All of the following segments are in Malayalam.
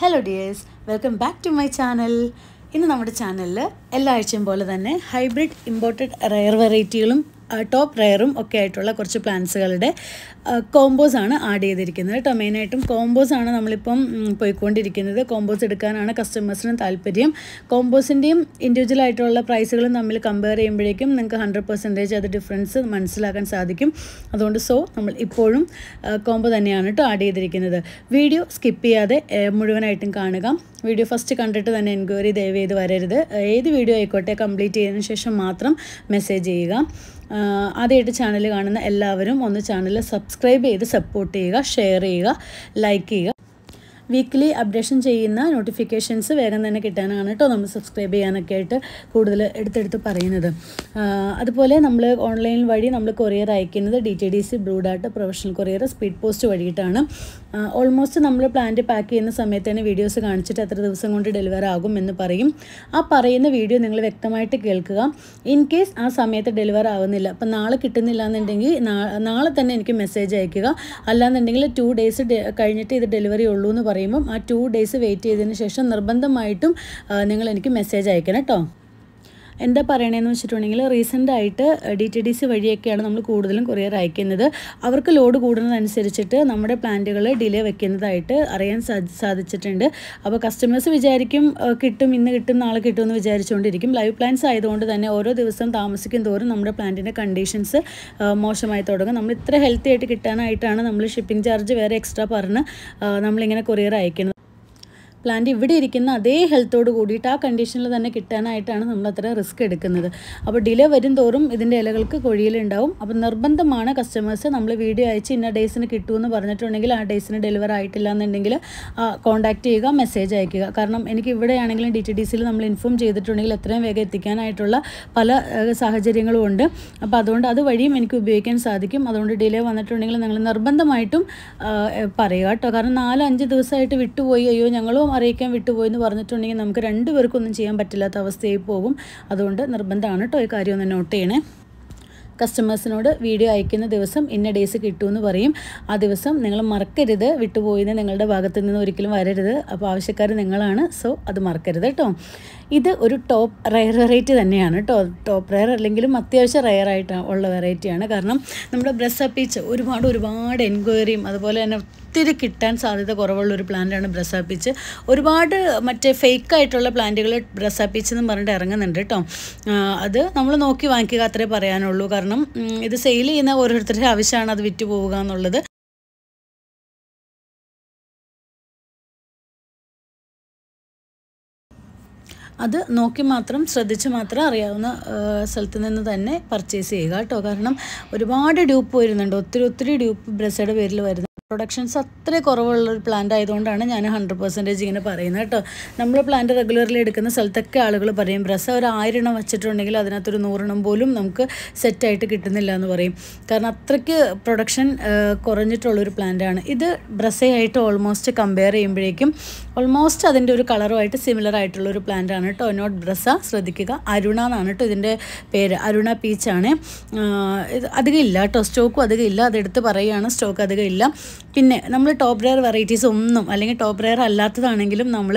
hello dears welcome back to my channel ഇന്ന് നമ്മുടെ ചാനലിൽ എല്ലാ ആഴ്ചയും പോലെ തന്നെ ഹൈബ്രിഡ് ഇമ്പോർട്ടഡ് റയർ വെറൈറ്റികളും ടോപ്പ് റയറും ഒക്കെ ആയിട്ടുള്ള കുറച്ച് പ്ലാന്റ്സുകളുടെ കോംബോസ് ആണ് ആഡ് ചെയ്തിരിക്കുന്നത് കേട്ടോ മെയിനായിട്ടും കോംബോസ് ആണ് നമ്മളിപ്പം പോയിക്കൊണ്ടിരിക്കുന്നത് കോംബോസ് എടുക്കാനാണ് കസ്റ്റമേഴ്സിന് താല്പര്യം കോംബോസിൻ്റെയും ഇൻഡിവിജ്വൽ ആയിട്ടുള്ള പ്രൈസുകളും തമ്മിൽ കമ്പയർ ചെയ്യുമ്പോഴേക്കും നിങ്ങൾക്ക് ഹൺഡ്രഡ് പെർസെൻറ്റേജ് അത് ഡിഫറൻസ് മനസ്സിലാക്കാൻ സാധിക്കും അതുകൊണ്ട് സോ നമ്മൾ ഇപ്പോഴും കോംബോ തന്നെയാണ് കേട്ടോ ആഡ് ചെയ്തിരിക്കുന്നത് വീഡിയോ സ്കിപ്പ് ചെയ്യാതെ മുഴുവനായിട്ടും കാണുക വീഡിയോ ഫസ്റ്റ് കണ്ടിട്ട് തന്നെ എൻക്വയറി ദയവ് ചെയ്ത് വരരുത് ഏത് വീഡിയോ ആയിക്കോട്ടെ കംപ്ലീറ്റ് ചെയ്തതിന് ശേഷം മാത്രം മെസ്സേജ് ചെയ്യുക ആദ്യമായിട്ട് ചാനൽ കാണുന്ന എല്ലാവരും ഒന്ന് ചാനൽ സബ്സ്ക്രൈബ് ചെയ്ത് സപ്പോർട്ട് ചെയ്യുക ഷെയർ ചെയ്യുക ലൈക്ക് ചെയ്യുക വീക്ക്ലി അപ്ഡേഷൻ ചെയ്യുന്ന നോട്ടിഫിക്കേഷൻസ് വേഗം തന്നെ കിട്ടാനാണ് കേട്ടോ നമ്മൾ സബ്സ്ക്രൈബ് ചെയ്യാനൊക്കെ ആയിട്ട് കൂടുതൽ എടുത്തെടുത്ത് പറയുന്നത് അതുപോലെ നമ്മൾ ഓൺലൈൻ വഴി നമ്മൾ കൊറിയർ അയക്കുന്നത് ഡി ടി ഡി സി ബ്രൂഡാട്ട് പ്രൊഫഷണൽ കൊറിയർ സ്പീഡ് പോസ്റ്റ് വഴിയിട്ടാണ് ഓൾമോസ്റ്റ് നമ്മൾ പ്ലാന്റ് പാക്ക് ചെയ്യുന്ന സമയത്ത് തന്നെ വീഡിയോസ് കാണിച്ചിട്ട് എത്ര ദിവസം കൊണ്ട് ഡെലിവർ ആകും എന്ന് പറയും ആ പറയുന്ന വീഡിയോ നിങ്ങൾ വ്യക്തമായിട്ട് കേൾക്കുക ഇൻ കേസ് ആ സമയത്ത് ഡെലിവർ ആവുന്നില്ല അപ്പം നാളെ കിട്ടുന്നില്ല എന്നുണ്ടെങ്കിൽ നാളെ തന്നെ എനിക്ക് മെസ്സേജ് അയക്കുക അല്ലാന്നുണ്ടെങ്കിൽ ടു ഡേയ്സ് കഴിഞ്ഞിട്ട് ഇത് ഡെലിവറി ഉള്ളൂ എന്ന് പറയും പറയുമ്പം ആ ടു ഡേയ്സ് വെയിറ്റ് ചെയ്തതിന് ശേഷം നിർബന്ധമായിട്ടും നിങ്ങൾ എനിക്ക് മെസ്സേജ് അയക്കണം കേട്ടോ എന്താ പറയണതെന്ന് വെച്ചിട്ടുണ്ടെങ്കിൽ ആയിട്ട് ഡി ടി ഡി സി വഴിയൊക്കെയാണ് നമ്മൾ കൂടുതലും കൊറിയർ അയക്കുന്നത് അവർക്ക് ലോഡ് കൂടുന്നതനുസരിച്ചിട്ട് നമ്മുടെ പ്ലാന്റുകൾ ഡിലേ വെക്കുന്നതായിട്ട് അറിയാൻ സാധിച്ചിട്ടുണ്ട് അപ്പോൾ കസ്റ്റമേഴ്സ് വിചാരിക്കും കിട്ടും ഇന്ന് കിട്ടും നാളെ കിട്ടും എന്ന് വിചാരിച്ചുകൊണ്ടിരിക്കും ലൈവ് പ്ലാൻസ് ആയതുകൊണ്ട് തന്നെ ഓരോ ദിവസം താമസിക്കും തോറും നമ്മുടെ പ്ലാന്റിൻ്റെ കണ്ടീഷൻസ് മോശമായി തുടങ്ങും നമ്മൾ ഇത്ര ഹെൽത്തി ആയിട്ട് കിട്ടാനായിട്ടാണ് നമ്മൾ ഷിപ്പിംഗ് ചാർജ് വേറെ എക്സ്ട്രാ പറഞ്ഞ് നമ്മളിങ്ങനെ കൊറിയർ അയക്കുന്നത് പ്ലാന്റ് ഇവിടെ ഇരിക്കുന്ന അതേ ഹെൽത്തോട് കൂടിയിട്ട് ആ കണ്ടീഷനിൽ തന്നെ കിട്ടാനായിട്ടാണ് നമ്മൾ അത്ര റിസ്ക് എടുക്കുന്നത് അപ്പോൾ ഡിലേ വരും തോറും ഇതിൻ്റെ ഇലകൾക്ക് കൊഴിയിലുണ്ടാവും അപ്പോൾ നിർബന്ധമാണ് കസ്റ്റമേഴ്സ് നമ്മൾ വീഡിയോ അയച്ച് ഇന്ന ഡേയ്സിന് കിട്ടുമെന്ന് പറഞ്ഞിട്ടുണ്ടെങ്കിൽ ആ ഡേയ്സിന് ഡെലിവർ ആയിട്ടില്ല എന്നുണ്ടെങ്കിൽ കോൺടാക്റ്റ് ചെയ്യുക മെസ്സേജ് അയക്കുക കാരണം എനിക്ക് ഇവിടെയാണെങ്കിലും ഡി ടി ഡി സിയിൽ നമ്മൾ ഇൻഫോം ചെയ്തിട്ടുണ്ടെങ്കിൽ എത്രയും വേഗം എത്തിക്കാനായിട്ടുള്ള പല സാഹചര്യങ്ങളും ഉണ്ട് അപ്പോൾ അതുകൊണ്ട് അത് വഴിയും എനിക്ക് ഉപയോഗിക്കാൻ സാധിക്കും അതുകൊണ്ട് ഡിലേ വന്നിട്ടുണ്ടെങ്കിൽ നിങ്ങൾ നിർബന്ധമായിട്ടും പറയുക കേട്ടോ കാരണം നാലഞ്ച് ദിവസമായിട്ട് വിട്ടുപോയി അയ്യോ ഞങ്ങളും അറിയിക്കാൻ വിട്ടുപോയി എന്ന് പറഞ്ഞിട്ടുണ്ടെങ്കിൽ നമുക്ക് രണ്ടുപേർക്കൊന്നും ചെയ്യാൻ പറ്റില്ലാത്ത അവസ്ഥയായി പോകും അതുകൊണ്ട് നിർബന്ധമാണ് കേട്ടോ ഈ കാര്യം ഒന്ന് നോട്ട് ചെയ്യണേ കസ്റ്റമേഴ്സിനോട് വീഡിയോ അയക്കുന്ന ദിവസം ഇന്ന ഡേയ്സ് കിട്ടുമെന്ന് പറയും ആ ദിവസം നിങ്ങൾ മറക്കരുത് വിട്ടുപോയിന്ന് നിങ്ങളുടെ ഭാഗത്ത് നിന്ന് ഒരിക്കലും വരരുത് അപ്പോൾ ആവശ്യക്കാർ നിങ്ങളാണ് സോ അത് മറക്കരുത് കേട്ടോ ഇത് ഒരു ടോപ്പ് റയർ വെറൈറ്റി തന്നെയാണ് കേട്ടോ ടോപ്പ് റയർ അല്ലെങ്കിലും അത്യാവശ്യം റയർ ആയിട്ട് ഉള്ള വെറൈറ്റിയാണ് കാരണം നമ്മുടെ ബ്രസ് അപ്പീച്ച് ഒരുപാട് ഒരുപാട് എൻക്വയറിയും അതുപോലെ തന്നെ ഒത്തിരി കിട്ടാൻ സാധ്യത കുറവുള്ള ഒരു പ്ലാന്റാണ് ബ്രസാപ്പിച്ച് ഒരുപാട് മറ്റേ ഫേക്ക് ആയിട്ടുള്ള പ്ലാന്റുകൾ ബ്രസാപ്പിച്ച് എന്ന് പറഞ്ഞിട്ട് ഇറങ്ങുന്നുണ്ട് കേട്ടോ അത് നമ്മൾ നോക്കി വാങ്ങിക്കുക അത്രേ പറയാനുള്ളൂ കാരണം ഇത് സെയിൽ ചെയ്യുന്ന ഓരോരുത്തരുടെ ആവശ്യമാണ് അത് വിറ്റ് പോവുക എന്നുള്ളത് അത് നോക്കി മാത്രം ശ്രദ്ധിച്ച് മാത്രം അറിയാവുന്ന സ്ഥലത്ത് നിന്ന് തന്നെ പർച്ചേസ് ചെയ്യുക കേട്ടോ കാരണം ഒരുപാട് ഡ്യൂപ്പ് വരുന്നുണ്ട് ഒത്തിരി ഒത്തിരി ഡ്യൂപ്പ് ബ്രസയുടെ പേരിൽ വരുന്നുണ്ട് പ്രൊഡക്ഷൻസ് അത്ര കുറവുള്ള ഒരു പ്ലാന്റ് ആയതുകൊണ്ടാണ് ഞാൻ ഹൺഡ്രഡ് പെർസെൻറ്റേജ് ഇങ്ങനെ പറയുന്നത് കേട്ടോ നമ്മൾ പ്ലാന്റ് റെഗുലർലി എടുക്കുന്ന സ്ഥലത്തൊക്കെ ആളുകൾ പറയും ബ്രസ ഒരു ആയിരണം വെച്ചിട്ടുണ്ടെങ്കിൽ അതിനകത്തൊരു നൂറെണ്ണം പോലും നമുക്ക് സെറ്റായിട്ട് കിട്ടുന്നില്ല എന്ന് പറയും കാരണം അത്രയ്ക്ക് പ്രൊഡക്ഷൻ കുറഞ്ഞിട്ടുള്ളൊരു പ്ലാന്റാണ് ഇത് ബ്രസയായിട്ട് ഓൾമോസ്റ്റ് കമ്പയർ ചെയ്യുമ്പോഴേക്കും ഓൾമോസ്റ്റ് അതിൻ്റെ ഒരു കളറുമായിട്ട് സിമിലർ ആയിട്ടുള്ള ഒരു പ്ലാന്റ് ആണ് കേട്ടോ നോട്ട് ബ്രസ ശ്രദ്ധിക്കുക അരുണ എന്നാണ് കേട്ടോ ഇതിൻ്റെ പേര് അരുണ പീച്ചാണ് ഇത് അധികം ഇല്ല കേട്ടോ സ്റ്റോക്കും അധികം ഇല്ല അതെടുത്ത് പറയുകയാണ് സ്റ്റോക്ക് അധികം ഇല്ല പിന്നെ നമ്മൾ ടോപ്പ് റെയർ വെറൈറ്റീസ് ഒന്നും അല്ലെങ്കിൽ ടോപ്പ് റെയർ അല്ലാത്തതാണെങ്കിലും നമ്മൾ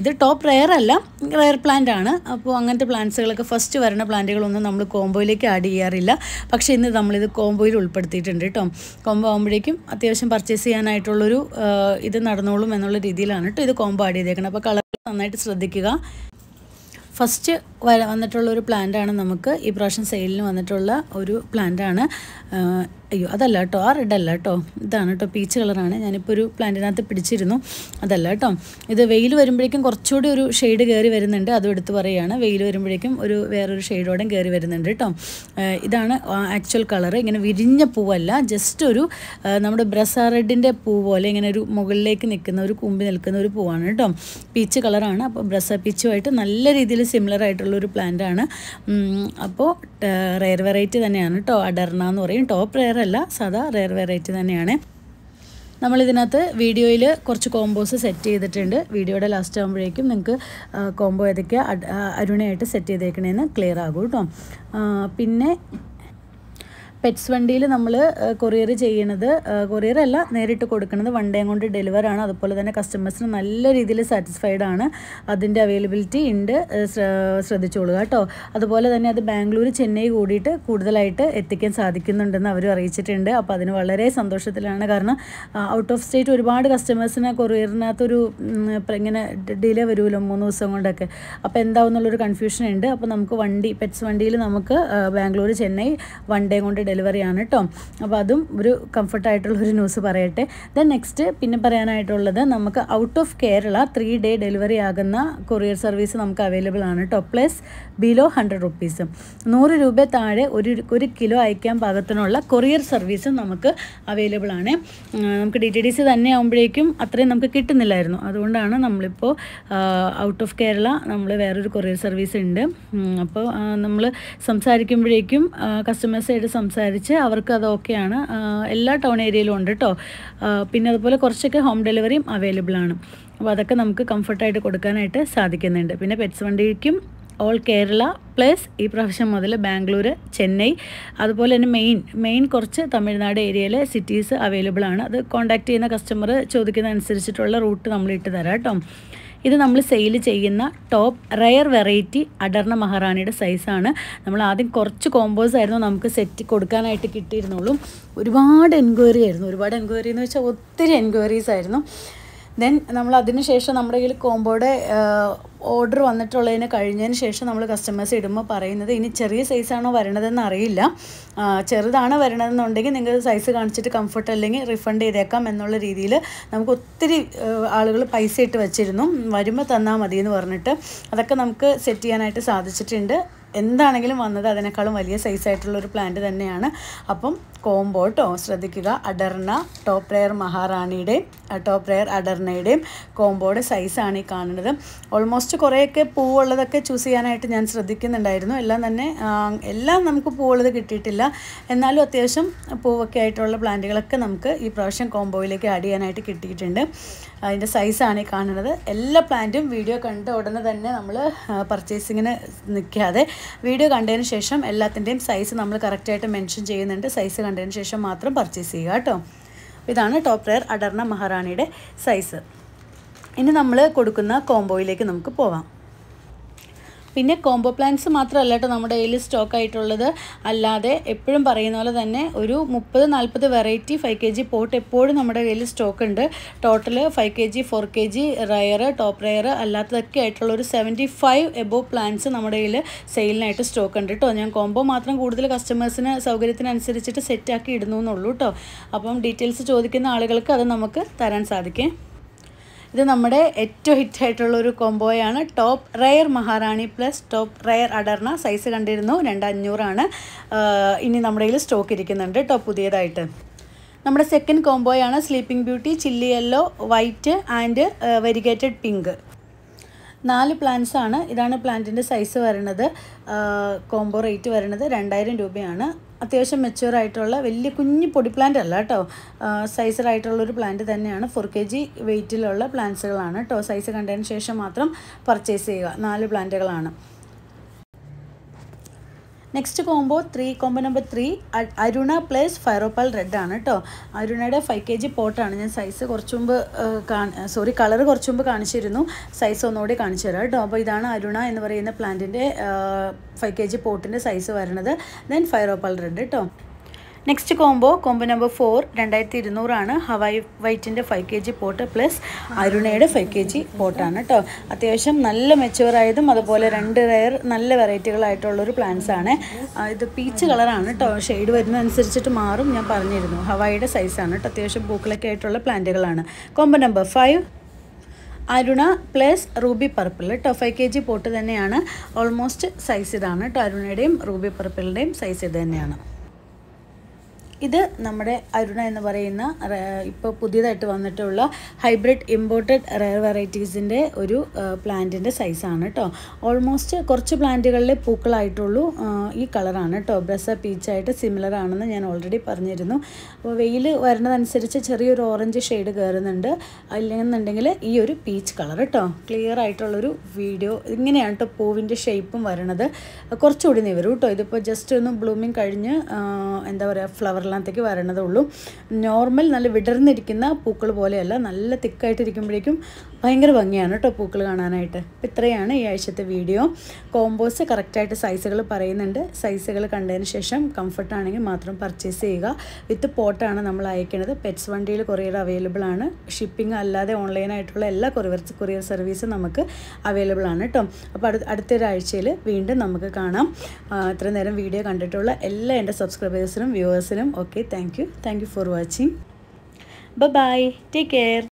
ഇത് ടോപ്പ് റെയർ അല്ല റെയർ പ്ലാന്റ് ആണ് അപ്പോൾ അങ്ങനത്തെ പ്ലാന്റ്സുകളൊക്കെ ഫസ്റ്റ് വരുന്ന പ്ലാന്റുകളൊന്നും നമ്മൾ കോംബോയിലേക്ക് ആഡ് ചെയ്യാറില്ല പക്ഷേ ഇന്ന് നമ്മളിത് കോംബോയിൽ ഉൾപ്പെടുത്തിയിട്ടുണ്ട് കേട്ടോ കോംബോ ആകുമ്പോഴേക്കും അത്യാവശ്യം പർച്ചേസ് ചെയ്യാനായിട്ടുള്ളൊരു ഇത് നടന്നോളും എന്നുള്ള രീതിയിലാണ് കേട്ടോ ഇത് കോംബോ ആഡ് ചെയ്തേക്കുന്നത് അപ്പോൾ കളർ നന്നായിട്ട് ശ്രദ്ധിക്കുക ഫസ്റ്റ് വന്നിട്ടുള്ള ഒരു പ്ലാന്റാണ് നമുക്ക് ഈ പ്രാവശ്യം സെയിലിന് വന്നിട്ടുള്ള ഒരു പ്ലാന്റാണ് അയ്യോ അതല്ല കേട്ടോ ആ റെഡ് അല്ല കേട്ടോ ഇതാണ് കേട്ടോ പീച്ച് കളറാണ് ഞാനിപ്പോൾ ഒരു പ്ലാന്റിനകത്ത് പിടിച്ചിരുന്നു അതല്ല കേട്ടോ ഇത് വെയിൽ വരുമ്പോഴേക്കും കുറച്ചുകൂടി ഒരു ഷെയ്ഡ് കയറി വരുന്നുണ്ട് അതും എടുത്ത് പറയുകയാണ് വെയിൽ വരുമ്പോഴേക്കും ഒരു വേറൊരു ഷെയ്ഡോടെ കയറി വരുന്നുണ്ട് കേട്ടോ ഇതാണ് ആക്ച്വൽ കളർ ഇങ്ങനെ വിരിഞ്ഞ പൂവല്ല ജസ്റ്റ് ഒരു നമ്മുടെ ബ്രസ റെഡിൻ്റെ പൂ പോലെ ഇങ്ങനെ ഒരു മുകളിലേക്ക് നിൽക്കുന്ന ഒരു കുമ്പി നിൽക്കുന്ന ഒരു പൂവാണ് കേട്ടോ പീച്ച് കളറാണ് അപ്പോൾ ബ്രസ പീച്ചുമായിട്ട് നല്ല രീതിയിൽ സിമിലർ ആയിട്ടുള്ള ഒരു പ്ലാന്റ് ആണ് അപ്പോൾ റെയർ വെറൈറ്റി തന്നെയാണ് കേട്ടോ അഡർണ എന്ന് പറയും ടോപ്പ് റെയർ അല്ല സാധാ റെയർ വെറൈറ്റി തന്നെയാണ് നമ്മളിതിനകത്ത് വീഡിയോയിൽ കുറച്ച് കോംബോസ് സെറ്റ് ചെയ്തിട്ടുണ്ട് വീഡിയോയുടെ ലാസ്റ്റ് ആകുമ്പോഴേക്കും നിങ്ങൾക്ക് കോംബോ ഏതൊക്കെയാണ് അരുണയായിട്ട് സെറ്റ് ചെയ്തേക്കണേന്ന് ക്ലിയർ ആകും കേട്ടോ പിന്നെ പെറ്റ്സ് വണ്ടിയിൽ നമ്മൾ കൊറിയർ ചെയ്യണത് കൊറിയർ അല്ല നേരിട്ട് കൊടുക്കുന്നത് വൺ ഡേ കൊണ്ട് ഡെലിവർ ആണ് അതുപോലെ തന്നെ കസ്റ്റമേഴ്സിന് നല്ല രീതിയിൽ സാറ്റിസ്ഫൈഡ് ആണ് അതിൻ്റെ അവൈലബിലിറ്റി ഉണ്ട് ശ്രദ്ധിച്ചോളുക കേട്ടോ അതുപോലെ തന്നെ അത് ബാംഗ്ലൂർ ചെന്നൈ കൂടിയിട്ട് കൂടുതലായിട്ട് എത്തിക്കാൻ സാധിക്കുന്നുണ്ടെന്ന് അവർ അറിയിച്ചിട്ടുണ്ട് അപ്പോൾ അതിന് വളരെ സന്തോഷത്തിലാണ് കാരണം ഔട്ട് ഓഫ് സ്റ്റേറ്റ് ഒരുപാട് കസ്റ്റമേഴ്സിന് കൊറിയറിനകത്തൊരു ഇങ്ങനെ ഡിലേ വരുമല്ലോ മൂന്ന് ദിവസം കൊണ്ടൊക്കെ അപ്പോൾ എന്താവും കൺഫ്യൂഷൻ ഉണ്ട് അപ്പോൾ നമുക്ക് വണ്ടി പെറ്റ്സ് വണ്ടിയിൽ നമുക്ക് ബാംഗ്ലൂർ ചെന്നൈ വൺ ഡേ കൊണ്ട് ഡെലിവറിയാണ് കേട്ടോ അപ്പോൾ അതും ഒരു കംഫർട്ടായിട്ടുള്ള ഒരു ന്യൂസ് പറയട്ടെ ദെൻ നെക്സ്റ്റ് പിന്നെ പറയാനായിട്ടുള്ളത് നമുക്ക് out of Kerala three day delivery ആകുന്ന കൊറിയർ സർവീസ് നമുക്ക് അവൈലബിൾ ആണ് കേട്ടോ പ്ലസ് ബിലോ ഹൺഡ്രഡ് റുപ്പീസ് നൂറ് രൂപ താഴെ ഒരു ഒരു കിലോ അയക്കാൻ പാകത്തിനുള്ള കൊറിയർ സർവീസും നമുക്ക് അവൈലബിൾ ആണ് നമുക്ക് ഡി ടി ഡി സി തന്നെ ആകുമ്പോഴേക്കും അത്രയും നമുക്ക് കിട്ടുന്നില്ലായിരുന്നു അതുകൊണ്ടാണ് നമ്മളിപ്പോൾ ഔട്ട് ഓഫ് കേരള നമ്മൾ വേറൊരു കൊറിയർ സർവീസ് ഉണ്ട് അപ്പോൾ നമ്മൾ സംസാരിക്കുമ്പോഴേക്കും കസ്റ്റമേഴ്സായിട്ട് സംസാരിക്കും സംസാരിച്ച് അവർക്ക് അത് ഓക്കെയാണ് എല്ലാ ടൗൺ ഏരിയയിലും ഉണ്ട് കേട്ടോ പിന്നെ അതുപോലെ കുറച്ചൊക്കെ ഹോം ഡെലിവറിയും അവൈലബിൾ ആണ് അപ്പോൾ അതൊക്കെ നമുക്ക് കംഫർട്ടായിട്ട് കൊടുക്കാനായിട്ട് സാധിക്കുന്നുണ്ട് പിന്നെ പെറ്റ്സ് വണ്ടിക്കും ഓൾ കേരള പ്ലസ് ഈ പ്രാവശ്യം മുതൽ ബാംഗ്ലൂർ ചെന്നൈ അതുപോലെ തന്നെ മെയിൻ മെയിൻ കുറച്ച് തമിഴ്നാട് ഏരിയയിലെ സിറ്റീസ് അവൈലബിൾ ആണ് അത് കോൺടാക്ട് ചെയ്യുന്ന കസ്റ്റമർ ചോദിക്കുന്ന അനുസരിച്ചിട്ടുള്ള റൂട്ട് നമ്മൾ ഇട്ട് തരാം കേട്ടോ ഇത് നമ്മൾ സെയിൽ ചെയ്യുന്ന ടോപ്പ് റയർ വെറൈറ്റി അടർണ മഹാറാണിയുടെ സൈസാണ് നമ്മൾ ആദ്യം കുറച്ച് കോമ്പോസ് ആയിരുന്നു നമുക്ക് സെറ്റ് കൊടുക്കാനായിട്ട് കിട്ടിയിരുന്നുള്ളൂ ഒരുപാട് എൻക്വയറി ആയിരുന്നു ഒരുപാട് എൻക്വയറി എന്ന് വെച്ചാൽ ഒത്തിരി എൻക്വയറീസ് ആയിരുന്നു ദെൻ നമ്മൾ അതിന് ശേഷം നമ്മുടെ കയ്യിൽ കോംബോയുടെ ഓർഡർ വന്നിട്ടുള്ളതിന് കഴിഞ്ഞതിന് ശേഷം നമ്മൾ കസ്റ്റമേഴ്സ് ഇടുമ്പോൾ പറയുന്നത് ഇനി ചെറിയ സൈസാണോ വരണതെന്ന് അറിയില്ല ചെറുതാണ് വരണതെന്നുണ്ടെങ്കിൽ നിങ്ങൾ സൈസ് കാണിച്ചിട്ട് കംഫർട്ട് അല്ലെങ്കിൽ റിഫണ്ട് ചെയ്തേക്കാം എന്നുള്ള രീതിയിൽ നമുക്ക് ഒത്തിരി ആളുകൾ പൈസ ഇട്ട് വെച്ചിരുന്നു വരുമ്പോൾ തന്നാൽ മതി എന്ന് പറഞ്ഞിട്ട് അതൊക്കെ നമുക്ക് സെറ്റ് ചെയ്യാനായിട്ട് സാധിച്ചിട്ടുണ്ട് എന്താണെങ്കിലും വന്നത് അതിനേക്കാളും വലിയ സൈസായിട്ടുള്ള ഒരു പ്ലാന്റ് തന്നെയാണ് അപ്പം കോംബോ കേട്ടോ ശ്രദ്ധിക്കുക അഡർണ ടോപ്പ് റെയർ മഹാറാണിയുടെയും ടോപ്പ് റെയർ അഡർണയുടെയും കോംബോയുടെ സൈസാണ് ഈ കാണുന്നത് ഓൾമോസ്റ്റ് കുറേയൊക്കെ പൂവുള്ളതൊക്കെ ചൂസ് ചെയ്യാനായിട്ട് ഞാൻ ശ്രദ്ധിക്കുന്നുണ്ടായിരുന്നു എല്ലാം തന്നെ എല്ലാം നമുക്ക് പൂവുള്ളത് കിട്ടിയിട്ടില്ല എന്നാലും അത്യാവശ്യം പൂവൊക്കെ ആയിട്ടുള്ള പ്ലാന്റുകളൊക്കെ നമുക്ക് ഈ പ്രാവശ്യം കോംബോയിലേക്ക് ആഡ് ചെയ്യാനായിട്ട് കിട്ടിയിട്ടുണ്ട് അതിൻ്റെ സൈസാണ് ഈ കാണുന്നത് എല്ലാ പ്ലാന്റും വീഡിയോ കണ്ട ഉടനെ തന്നെ നമ്മൾ പർച്ചേസിങ്ങിന് നിൽക്കാതെ വീഡിയോ കണ്ടതിന് ശേഷം എല്ലാത്തിൻ്റെയും സൈസ് നമ്മൾ കറക്റ്റായിട്ട് മെൻഷൻ ചെയ്യുന്നുണ്ട് സൈസ് കണ്ടതിന് ശേഷം മാത്രം പർച്ചേസ് ചെയ്യുക കേട്ടോ ഇതാണ് ടോപ്പ് റെയർ അടർണ മഹാറാണിയുടെ സൈസ് ഇനി നമ്മൾ കൊടുക്കുന്ന കോംബോയിലേക്ക് നമുക്ക് പോവാം പിന്നെ കോംബോ പ്ലാൻസ് മാത്രമല്ല കേട്ടോ നമ്മുടെ കയ്യിൽ സ്റ്റോക്ക് ആയിട്ടുള്ളത് അല്ലാതെ എപ്പോഴും പറയുന്ന പോലെ തന്നെ ഒരു മുപ്പത് നാൽപ്പത് variety five K G pot എപ്പോഴും നമ്മുടെ കയ്യിൽ സ്റ്റോക്ക് ഉണ്ട് total five K G four K G rare top rare അല്ലാത്തതൊക്കെ ആയിട്ടുള്ള ഒരു സെവൻറ്റി ഫൈവ് എബോ പ്ലാൻസ് നമ്മുടെ കയ്യിൽ സെയിലിനായിട്ട് സ്റ്റോക്ക് ഉണ്ട് കേട്ടോ ഞാൻ കോംബോ മാത്രം കൂടുതൽ കസ്റ്റമേഴ്സിന് സൗകര്യത്തിനനുസരിച്ചിട്ട് സെറ്റാക്കി ഇടുന്നു എന്നുള്ളൂ കേട്ടോ അപ്പം ഡീറ്റെയിൽസ് ചോദിക്കുന്ന ആളുകൾക്ക് അത് നമുക്ക് തരാൻ സാധിക്കും ഇത് നമ്മുടെ ഏറ്റവും ഹിറ്റായിട്ടുള്ള ഒരു കോംബോയാണ് top rare Maharani plus top rare അടർണ സൈസ് കണ്ടിരുന്നു രണ്ടഞ്ഞൂറാണ് ഇനി നമ്മുടെ കയ്യിൽ സ്റ്റോക്ക് ഇരിക്കുന്നുണ്ട് ടോപ്പ് പുതിയതായിട്ട് നമ്മുടെ സെക്കൻഡ് കോംബോയാണ് sleeping beauty chilli yellow white and variegated pink നാല് പ്ലാന്റ്സ് ആണ് ഇതാണ് പ്ലാന്റിൻ്റെ സൈസ് വരുന്നത് കോംബോ റേറ്റ് വരുന്നത് രണ്ടായിരം രൂപയാണ് അത്യാവശ്യം മെച്യൂർ ആയിട്ടുള്ള വലിയ കുഞ്ഞു പൊടി പ്ലാന്റ് അല്ല കേട്ടോ ഒരു പ്ലാന്റ് തന്നെയാണ് ഫോർ കെ ജി വെയിറ്റിലുള്ള പ്ലാന്റ്സുകളാണ് കേട്ടോ സൈസ് കണ്ടതിന് ശേഷം മാത്രം പർച്ചേസ് ചെയ്യുക നാല് പ്ലാന്റുകളാണ് next combo three combo number three Aruna plus fire opal red ആണ് കേട്ടോ അരുണയുടെ ഫൈവ് കെ ജി പോട്ടാണ് ഞാൻ സൈസ് കുറച്ച് മുമ്പ് സോറി കളർ കുറച്ച് മുമ്പ് കാണിച്ചിരുന്നു സൈസ് ഒന്നുകൂടി കാണിച്ചു തരാം കേട്ടോ അപ്പോൾ ഇതാണ് അരുണ എന്ന് പറയുന്ന പ്ലാന്റിൻ്റെ ഫൈവ് കെ ജി പോട്ടിൻ്റെ സൈസ് വരുന്നത് ദെൻ ഫയറോപ്പാൽ റെഡ് കേട്ടോ next combo combo number four രണ്ടായിരത്തി ഇരുന്നൂറാണ് ഹവായി വൈറ്റിൻ്റെ five K G pot plus അരുണയുടെ ഫൈവ് കെ ജി പോട്ടാണ് കേട്ടോ അത്യാവശ്യം നല്ല മെച്ചുവറായതും അതുപോലെ രണ്ട് റയർ നല്ല വെറൈറ്റികളായിട്ടുള്ളൊരു ആണ് ഇത് പീച്ച് കളറാണ് കേട്ടോ ഷെയ്ഡ് വരുന്നതനുസരിച്ചിട്ട് മാറും ഞാൻ പറഞ്ഞിരുന്നു ഹവായിയുടെ സൈസാണ് കേട്ടോ അത്യാവശ്യം പൂക്കളൊക്കെ ആയിട്ടുള്ള പ്ലാന്റുകളാണ് combo number five Aruna plus ruby purple കേട്ടോ ഫൈവ് കെ ജി പോട്ട് തന്നെയാണ് ഓൾമോസ്റ്റ് സൈസ് ഇതാണ് കേട്ടോ അരുണയുടെയും റൂബി പർപ്പിളിൻ്റെയും സൈസ് ഇത് തന്നെയാണ് ഇത് നമ്മുടെ അരുണ എന്ന് പറയുന്ന ഇപ്പോൾ പുതിയതായിട്ട് വന്നിട്ടുള്ള ഹൈബ്രിഡ് ഇമ്പോർട്ടഡ് റയർ വെറൈറ്റീസിൻ്റെ ഒരു പ്ലാന്റിൻ്റെ സൈസാണ് കേട്ടോ ഓൾമോസ്റ്റ് കുറച്ച് പ്ലാന്റുകളിലെ പൂക്കളായിട്ടുള്ളൂ ഈ കളറാണ് കേട്ടോ ബ്രസ പീച്ചായിട്ട് സിമിലർ ആണെന്ന് ഞാൻ ഓൾറെഡി പറഞ്ഞിരുന്നു അപ്പോൾ വെയിൽ വരുന്നതനുസരിച്ച് ചെറിയൊരു ഓറഞ്ച് ഷെയ്ഡ് കയറുന്നുണ്ട് അല്ലെന്നുണ്ടെങ്കിൽ ഈ ഒരു പീച്ച് കളർ കേട്ടോ ക്ലിയർ ആയിട്ടുള്ളൊരു വീഡിയോ ഇങ്ങനെയാണ് കേട്ടോ പൂവിൻ്റെ ഷേപ്പും വരണത് കുറച്ചുകൂടി നിവരും കേട്ടോ ഇതിപ്പോൾ ജസ്റ്റ് ഒന്ന് ബ്ലൂമിങ് കഴിഞ്ഞ് എന്താ പറയുക ഫ്ലവർ വയറിനകത്തേക്ക് വരണതേ ഉള്ളൂ നോർമൽ നല്ല വിടർന്നിരിക്കുന്ന പൂക്കൾ പോലെയല്ല നല്ല തിക്കായിട്ടിരിക്കുമ്പോഴേക്കും ഭയങ്കര ഭംഗിയാണ് കേട്ടോ പൂക്കൾ കാണാനായിട്ട് അപ്പോൾ ഇത്രയാണ് ഈ ആഴ്ചത്തെ വീഡിയോ കോമ്പോസ് കറക്റ്റായിട്ട് സൈസുകൾ പറയുന്നുണ്ട് സൈസുകൾ കണ്ടതിന് ശേഷം കംഫർട്ട് ആണെങ്കിൽ മാത്രം പർച്ചേസ് ചെയ്യുക വിത്ത് പോട്ടാണ് നമ്മൾ അയക്കുന്നത് പെറ്റ്സ് വണ്ടിയിൽ കൊറിയർ അവൈലബിൾ ആണ് ഷിപ്പിംഗ് അല്ലാതെ ഓൺലൈനായിട്ടുള്ള എല്ലാ കൊറിയർ കൊറിയർ സർവീസും നമുക്ക് അവൈലബിൾ ആണ് കേട്ടോ അപ്പോൾ അടുത്ത അടുത്തൊരാഴ്ചയിൽ വീണ്ടും നമുക്ക് കാണാം ഇത്ര നേരം വീഡിയോ കണ്ടിട്ടുള്ള എല്ലാ എൻ്റെ സബ്സ്ക്രൈബേഴ്സിനും വ്യൂവേഴ്സിനും okay thank you thank you for watching bye take care